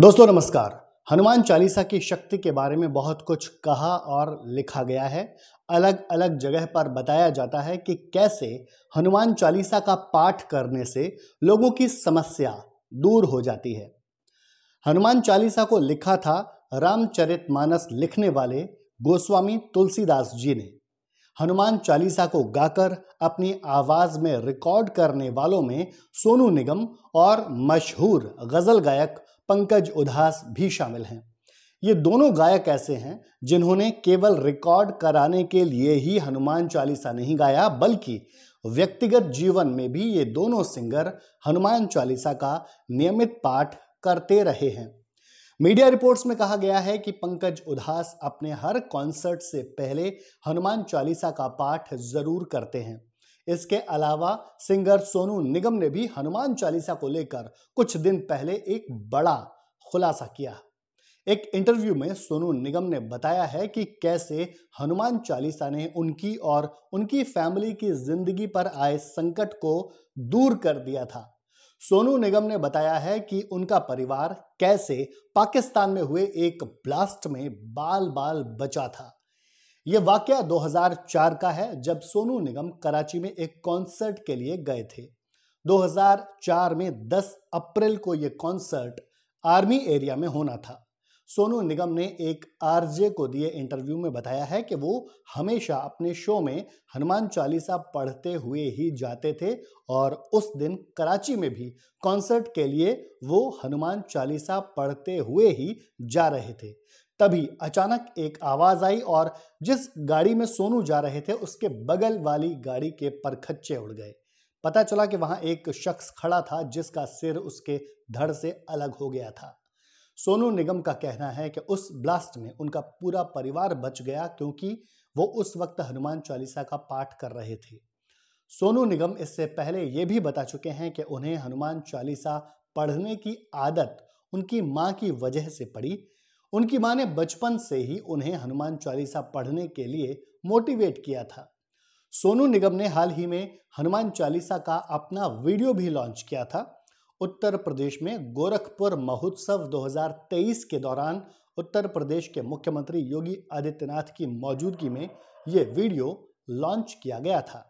दोस्तों नमस्कार हनुमान चालीसा की शक्ति के बारे में बहुत कुछ कहा और लिखा गया है अलग अलग जगह पर बताया जाता है कि कैसे हनुमान चालीसा का पाठ करने से लोगों की समस्या दूर हो जाती है हनुमान चालीसा को लिखा था रामचरितमानस लिखने वाले गोस्वामी तुलसीदास जी ने हनुमान चालीसा को गाकर अपनी आवाज में रिकॉर्ड करने वालों में सोनू निगम और मशहूर गज़ल गायक पंकज उदास भी शामिल हैं ये दोनों गायक ऐसे हैं जिन्होंने केवल रिकॉर्ड कराने के लिए ही हनुमान चालीसा नहीं गाया बल्कि व्यक्तिगत जीवन में भी ये दोनों सिंगर हनुमान चालीसा का नियमित पाठ करते रहे हैं मीडिया रिपोर्ट्स में कहा गया है कि पंकज उदास अपने हर कॉन्सर्ट से पहले हनुमान चालीसा का पाठ जरूर करते हैं इसके अलावा सिंगर सोनू निगम ने भी हनुमान चालीसा को लेकर कुछ दिन पहले एक बड़ा खुलासा किया एक इंटरव्यू में सोनू निगम ने बताया है कि कैसे हनुमान चालीसा ने उनकी और उनकी फैमिली की जिंदगी पर आए संकट को दूर कर दिया था सोनू निगम ने बताया है कि उनका परिवार कैसे पाकिस्तान में हुए एक ब्लास्ट में बाल बाल बचा था यह वाक्य 2004 का है जब सोनू निगम कराची में एक कॉन्सर्ट के लिए गए थे 2004 में 10 अप्रैल को यह कॉन्सर्ट आर्मी एरिया में होना था सोनू निगम ने एक आरजे को दिए इंटरव्यू में बताया है कि वो हमेशा अपने शो में हनुमान चालीसा पढ़ते हुए ही जाते थे और उस दिन कराची में भी कॉन्सर्ट के लिए वो हनुमान चालीसा पढ़ते हुए ही जा रहे थे तभी अचानक एक आवाज़ आई और जिस गाड़ी में सोनू जा रहे थे उसके बगल वाली गाड़ी के परखच्चे उड़ गए पता चला कि वहाँ एक शख्स खड़ा था जिसका सिर उसके धड़ से अलग हो गया था सोनू निगम का कहना है कि उस ब्लास्ट में उनका पूरा परिवार बच गया क्योंकि वो उस वक्त हनुमान चालीसा का पाठ कर रहे थे सोनू निगम इससे पहले ये भी बता चुके हैं कि उन्हें हनुमान चालीसा पढ़ने की आदत उनकी माँ की वजह से पड़ी उनकी माँ ने बचपन से ही उन्हें हनुमान चालीसा पढ़ने के लिए मोटिवेट किया था सोनू निगम ने हाल ही में हनुमान चालीसा का अपना वीडियो भी लॉन्च किया था उत्तर प्रदेश में गोरखपुर महोत्सव 2023 के दौरान उत्तर प्रदेश के मुख्यमंत्री योगी आदित्यनाथ की मौजूदगी में ये वीडियो लॉन्च किया गया था